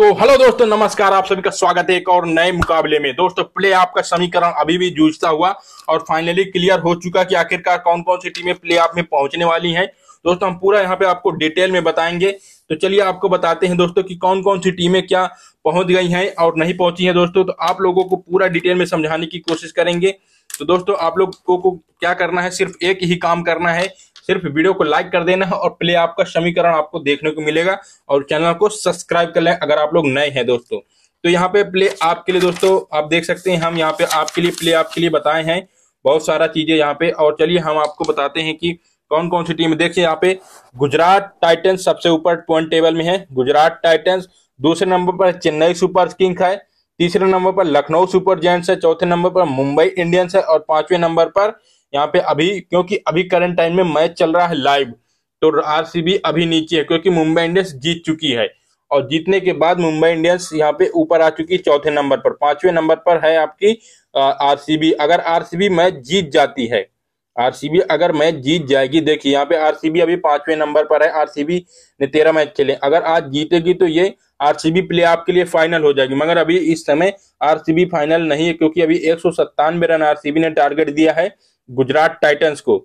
तो हेलो दोस्तों नमस्कार आप सभी का स्वागत है एक और नए मुकाबले में दोस्तों प्ले ऑफ का समीकरण अभी भी जूझता हुआ और फाइनली क्लियर हो चुका कि आखिरकार कौन कौन सी टीमें प्ले ऑफ में पहुंचने वाली हैं दोस्तों हम पूरा यहाँ पे आपको डिटेल में बताएंगे तो चलिए आपको बताते हैं दोस्तों कि कौन कौन सी टीमें क्या पहुंच गई हैं और नहीं पहुंची हैं दोस्तों तो आप लोगों को पूरा डिटेल में समझाने की कोशिश करेंगे तो दोस्तों आप लोगों को क्या करना है सिर्फ एक ही काम करना है सिर्फ वीडियो को लाइक कर देना और प्ले आपका समीकरण आपको देखने को मिलेगा और चैनल को सब्सक्राइब कर लें अगर आप लोग नए हैं दोस्तों तो यहाँ पे प्ले आपके लिए दोस्तों आप देख सकते हैं हम यहाँ पे आपके लिए प्ले आपके लिए बताए हैं बहुत सारा चीजें यहाँ पे और चलिए हम आपको बताते हैं कि कौन कौन सी टीम देखिए यहाँ पे गुजरात टाइटन्स सबसे ऊपर पॉइंट टेबल में है गुजरात टाइटन्स दूसरे नंबर पर चेन्नई सुपर किंग है तीसरे नंबर पर लखनऊ सुपर जैंट्स है चौथे नंबर पर मुंबई इंडियंस है और पांचवें नंबर पर यहाँ पे अभी क्योंकि अभी करंट टाइम में मैच चल रहा है लाइव तो आर अभी नीचे है क्योंकि मुंबई इंडियंस जीत चुकी है और जीतने के बाद मुंबई इंडियंस यहाँ पे ऊपर आ चुकी है चौथे नंबर पर पांचवें नंबर पर है आपकी आर अगर आर मैच जीत जाती है आर अगर मैच जीत जाएगी देखिए यहाँ पे आर अभी पांचवें नंबर पर है आर ने तेरह मैच खेले अगर आज जीतेगी तो ये आर बी प्ले आप के लिए फाइनल हो जाएगी मगर अभी इस समय बी फाइनल नहीं है क्योंकि अभी एक रन बी ने टारगेट दिया है गुजरात टाइटंस को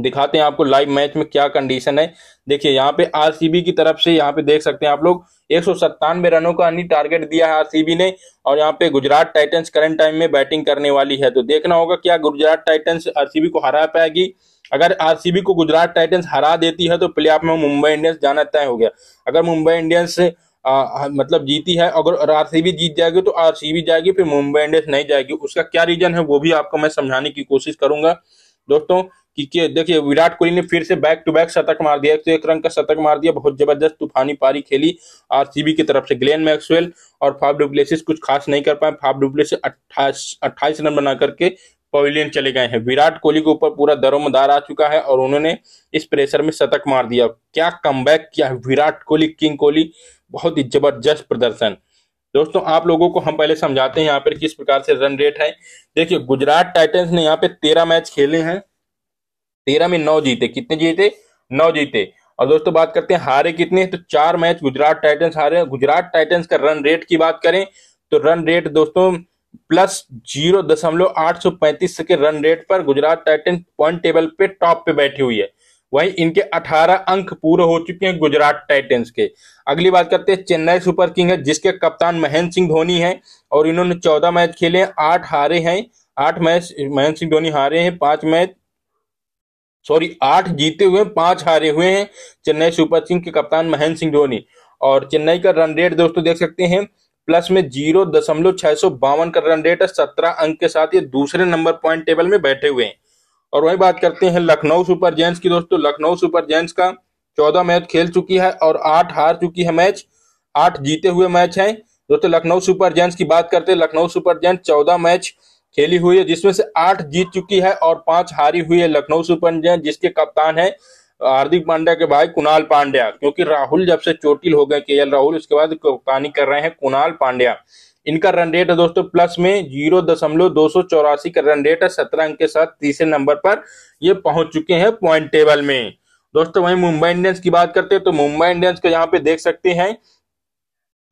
दिखाते हैं आपको लाइव मैच में क्या कंडीशन है देखिए यहाँ पे आरसीबी की तरफ से यहाँ पे देख सकते हैं आप लोग एक रनों का अन्य टारगेट दिया है आरसीबी ने और यहाँ पे गुजरात टाइटंस करंट टाइम में बैटिंग करने वाली है तो देखना होगा क्या गुजरात टाइटंस आरसीबी को हरा पाएगी अगर आरसीबी को गुजरात टाइटंस हरा देती है तो प्ले में मुंबई इंडियंस जाना तय हो गया अगर मुंबई इंडियंस मतलब जीती है अगर आरसीबी जीत जाएगी तो आरसीबी जाएगी फिर मुंबई इंडियंस नहीं जाएगी उसका क्या रीजन है वो भी आपको मैं समझाने की कोशिश करूंगा दोस्तों कि देखिए विराट कोहली ने फिर से बैक टू बैक शतक मार दिया एक तो एक रन का शतक मार दिया बहुत जबरदस्त तूफानी पारी खेली आरसीबी की तरफ से ग्लेन मैक्सवेल और फाफ डुप्लेसिस कुछ खास नहीं कर पाए फाफ डुप्लेसिस अट्ठाईस अट्ठाईस रन बना करके पवेलियन चले गए हैं विराट कोहली के ऊपर पूरा दरोमदार आ चुका है और उन्होंने इस प्रेशर में शतक मार दिया क्या कम किया है विराट कोहली किंग कोहली बहुत ही जबरदस्त प्रदर्शन दोस्तों आप लोगों को हम पहले समझाते हैं यहाँ पर किस प्रकार से रन रेट है देखिए गुजरात टाइटंस ने यहाँ पे तेरह मैच खेले हैं तेरह में नौ जीते कितने जीते नौ जीते और दोस्तों बात करते हैं हारे कितने तो चार मैच गुजरात टाइटंस हारे गुजरात टाइटंस का रन रेट की बात करें तो रन रेट दोस्तों प्लस जीरो दशमलव आठ सौ पैंतीस के रन रेट पर गुजरात टाइटन पॉइंट टेबल पे टॉप पे बैठी हुई है वहीं इनके 18 अंक पूरे हो चुके हैं गुजरात टाइटंस के अगली बात करते हैं चेन्नई सुपर किंग है जिसके कप्तान महेंद्र सिंह धोनी हैं और इन्होंने 14 मैच खेले हैं आठ हारे हैं आठ मैच महेंद्र सिंह धोनी हारे हैं पांच मैच सॉरी आठ जीते हुए पांच हारे हुए हैं चेन्नई सुपर किंग के कप्तान महेंद्र सिंह धोनी और चेन्नई का रन रेट दोस्तों देख सकते हैं प्लस में जीरो दशमलव छह सौ बावन का रन रेट है सत्रह अंक के साथ ये दूसरे नंबर पॉइंट टेबल में बैठे हुए हैं और वही बात करते हैं लखनऊ सुपर जेंट्स की दोस्तों लखनऊ सुपर जेंट्स का चौदह मैच खेल चुकी है और आठ हार चुकी है मैच आठ जीते हुए मैच है दोस्तों लखनऊ सुपर जेंट्स की बात करते हैं लखनऊ सुपर जेंट्स चौदह मैच खेली हुई है जिसमें से आठ जीत चुकी है और पांच हारी हुई है लखनऊ सुपर जेंट्स जिसके कप्तान है हार्दिक पांड्या के भाई कुणाल पांड्या क्योंकि राहुल जब से चोटिल हो गए के राहुल उसके बाद कप्तानी कर रहे हैं कुणाल पांड्या इनका रन रेट है दोस्तों प्लस में जीरो दशमलव दो सौ चौरासी का रन रेट है सत्रह अंक के साथ तीसरे नंबर पर ये पहुंच चुके हैं पॉइंट टेबल में दोस्तों वहीं मुंबई इंडियंस की बात करते हैं तो मुंबई इंडियंस का यहाँ पे देख सकते हैं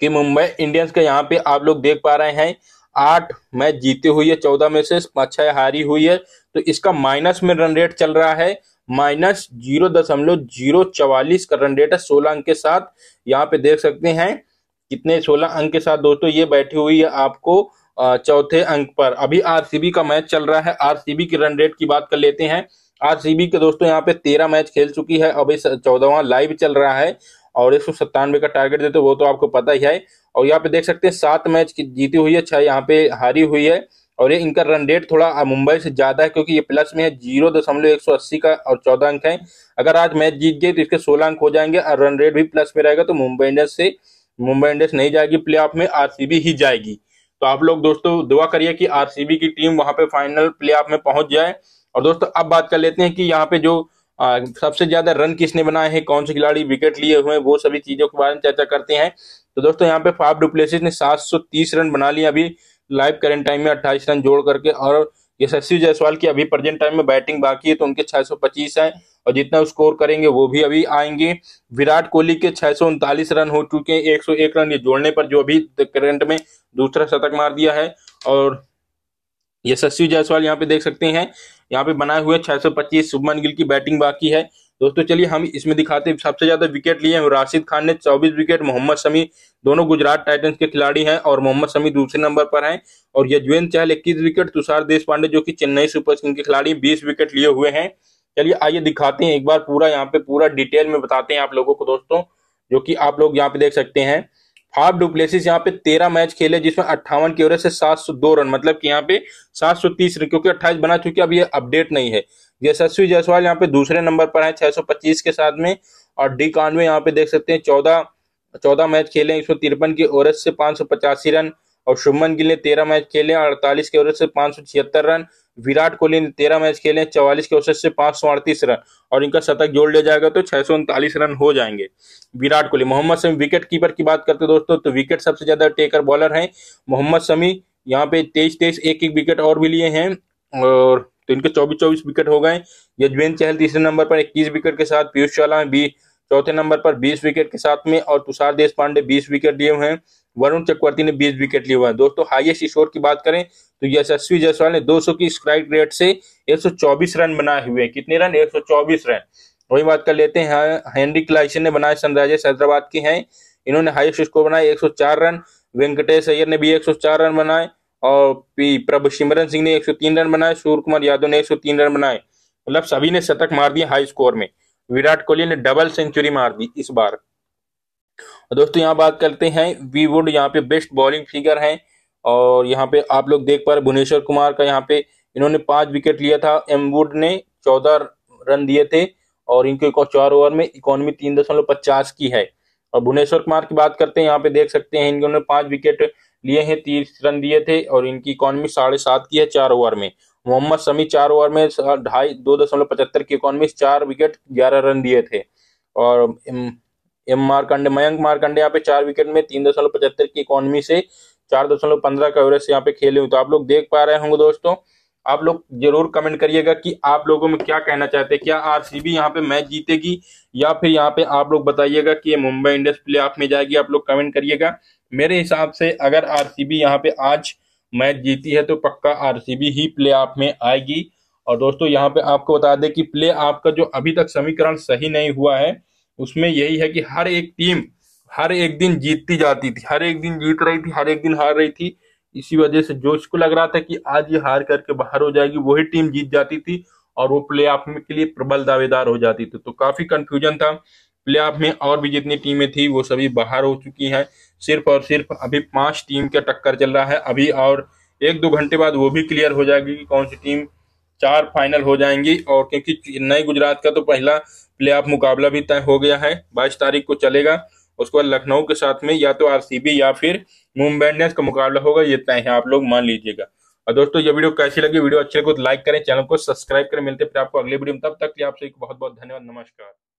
कि मुंबई इंडियंस का यहाँ पे आप लोग देख पा रहे हैं आठ मैच जीते हुई है चौदह में से छह हारी हुई है तो इसका माइनस में रन रेट चल रहा है माइनस जीरो दशमलव जीरो चवालीस का रन रेट है सोलह अंक के साथ यहाँ पे देख सकते हैं कितने सोलह अंक के साथ दोस्तों ये बैठी हुई है आपको चौथे अंक पर अभी आरसीबी का मैच चल रहा है आरसीबी की रन रेट की बात कर लेते हैं आरसीबी के दोस्तों यहाँ पे तेरह मैच खेल चुकी है अभी चौदहवा लाइव चल रहा है और एक सौ का टारगेट देते वो तो आपको पता ही है और यहाँ पे देख सकते हैं सात मैच जीती हुई है छह यहाँ पे हारी हुई है और ये इनका रन रेट थोड़ा मुंबई से ज्यादा है क्योंकि ये प्लस में है जीरो दशमलव एक सौ अस्सी का और चौदह अंक है अगर आज मैच जीत गए तो इसके सोलह अंक हो जाएंगे और रन रेट भी प्लस में रहेगा तो मुंबई इंडियंस से मुंबई इंडियंस नहीं जाएगी प्ले में आरसीबी ही जाएगी तो आप लोग दोस्तों दुआ करिए कि आरसीबी की टीम वहां पे फाइनल प्ले में पहुंच जाए और दोस्तों अब बात कर लेते हैं कि यहाँ पे जो आ, सबसे ज्यादा रन किसने बनाए हैं कौन से खिलाड़ी विकेट लिए हुए हैं वो सभी चीजों के बारे में चर्चा करते हैं तो दोस्तों यहाँ पे फाफ डुप्लेसिस ने 730 रन बना लिए अभी लाइव करंट टाइम में 28 रन जोड़ करके और यशस्वी जायसवाल की अभी प्रेजेंट टाइम में बैटिंग बाकी है तो उनके छह पच्चीस है और जितना स्कोर करेंगे वो भी अभी आएंगे विराट कोहली के छह रन हो चुके हैं एक, एक रन ये जोड़ने पर जो अभी करंट में दूसरा शतक मार दिया है और यशस्वी जायसवाल यहाँ पे देख सकते हैं यहाँ पे बनाए हुए 625 शुभमन गिल की बैटिंग बाकी है दोस्तों चलिए हम इसमें दिखाते हैं सबसे ज्यादा विकेट लिए हैं राशिद खान ने 24 विकेट मोहम्मद शमी दोनों गुजरात टाइटंस के खिलाड़ी हैं और मोहम्मद शमी दूसरे नंबर पर हैं और यजवेंद्र चहल इक्कीस विकेट तुषार देश जो कि चेन्नई सुपर किंग के खिलाड़ी बीस विकेट लिए हुए हैं चलिए आइए दिखाते हैं एक बार पूरा यहाँ पे पूरा डिटेल में बताते हैं आप लोगों को दोस्तों जो कि आप लोग यहाँ पे देख सकते हैं फाफ डुप्लेसिस यहाँ पे तेरह मैच खेले जिसमें अट्ठावन की ओर से सात सौ दो रन मतलब कि यहाँ पे सात सौ तीस रन क्योंकि अट्ठाईस बना चुकी अब ये अपडेट नहीं है यशस्वी जायसवाल यहाँ पे दूसरे नंबर पर है छह सौ पच्चीस के साथ में और डी कानवे यहाँ पे देख सकते हैं चौदह चौदह मैच खेले एक सौ तिरपन की ओर से पांच सौ पचासी रन और शुभमन गिल ने तेरह मैच खेले अड़तालीस के औसत से पांच रन विराट कोहली ने तेरह मैच खेले चौवालीस के औसत से पांच रन और इनका शतक जोड़ लिया जाएगा तो छह रन हो जाएंगे विराट कोहली मोहम्मद शमी विकेट कीपर की बात करते दोस्तों तो विकेट सबसे ज्यादा टेकर बॉलर है मोहम्मद शमी यहाँ पे तेज तेज एक एक विकेट और भी लिए हैं और तो इनके चौबीस चौबीस विकेट हो गए यजवेंद्र चहल तीसरे नंबर पर इक्कीस विकेट के साथ पीयूष चौला चौथे नंबर पर बीस विकेट के साथ में और तुषार देश पांडे बीस विकेट लिए हुए हैं वरुण चक्रवर्ती ने 20 विकेट लिए हुए हैं दोस्तों हाईएस्ट स्कोर की बात करें तो यशस्वी जायसवाल ने 200 की स्ट्राइक रेट से 124 रन बनाए हुए हैं कितने रन 124 रन वही बात कर लेते हैं हेनरी क्लाइसन ने बनाए सनराइजर्स हैदराबाद के हैं इन्होंने हाईएस्ट स्कोर बनाए 104 रन वेंकटेश अय्यर ने भी 104 रन बनाए और प्रभु सिमरन सिंह ने 103 रन बनाए सूर्य कुमार यादव ने 103 रन बनाए मतलब सभी ने शतक मार दिया हाई स्कोर में विराट कोहली ने डबल सेंचुरी मार दी इस बार और दोस्तों यहाँ बात करते हैं वी वुड यहाँ पे बेस्ट बॉलिंग फिगर हैं और यहाँ पे आप लोग देख पा रहे भुवनेश्वर कुमार का यहाँ पे इन्होंने पांच विकेट लिया था एम वुड ने चौदह रन दिए थे और इनके चार ओवर में इकोनॉमी तीन दशमलव पचास की है और भुवनेश्वर कुमार की बात करते हैं यहाँ पे देख सकते हैं इन्होंने पांच विकेट लिए हैं तीस रन दिए थे और इनकी इकोनॉमी साढ़े सात की है चार ओवर में मोहम्मद शमी चार ओवर में ढाई दो दशमलव पचहत्तर की इकोनॉमी चार विकेट ग्यारह रन दिए थे और एम मारकंडे मयंक मारकंडे यहाँ पे चार विकेट में तीन दशमलव पचहत्तर की इकोनॉमी से चार दशमलव पंद्रह का एवरेज यहाँ पे खेले हुए तो आप लोग देख पा रहे होंगे दोस्तों आप लोग जरूर कमेंट करिएगा कि आप लोगों में क्या कहना चाहते हैं क्या आरसीबी यहाँ पे मैच जीतेगी या फिर यहाँ पे आप लोग बताइएगा कि ये मुंबई इंडियंस प्ले ऑफ में जाएगी आप लोग कमेंट करिएगा मेरे हिसाब से अगर बी यहाँ पे आज मैच जीती है तो पक्का बी ही प्ले ऑफ में आएगी और दोस्तों यहाँ पे आपको बता दें कि प्ले ऑफ का जो अभी तक समीकरण सही नहीं हुआ है उसमें यही है कि हर एक टीम हर एक दिन जीतती जाती थी हर एक दिन जीत रही थी हर एक दिन हार रही थी इसी वजह से जो इसको लग रहा था कि आज ये हार करके बाहर हो जाएगी वही टीम जीत जाती थी और वो प्ले ऑफ के लिए प्रबल दावेदार हो जाती थी तो काफी कंफ्यूजन था प्ले ऑफ में और भी जितनी टीमें थी वो सभी बाहर हो चुकी हैं सिर्फ और सिर्फ अभी पांच टीम का टक्कर चल रहा है अभी और एक दो घंटे बाद वो भी क्लियर हो जाएगी कि कौन सी टीम चार फाइनल हो जाएंगी और क्योंकि चेन्नई गुजरात का तो पहला प्ले ऑफ मुकाबला भी तय हो गया है बाईस तारीख को चलेगा उसके बाद लखनऊ के साथ में या तो आरसीबी या फिर मुंबई इंडियंस का मुकाबला होगा ये तय है आप लोग मान लीजिएगा और दोस्तों ये वीडियो कैसी लगी वीडियो अच्छी लगे तो लाइक करें चैनल को सब्सक्राइब करें मिलते फिर आपको अगले वीडियो में तब तक आपसे आपसे बहुत बहुत धन्यवाद नमस्कार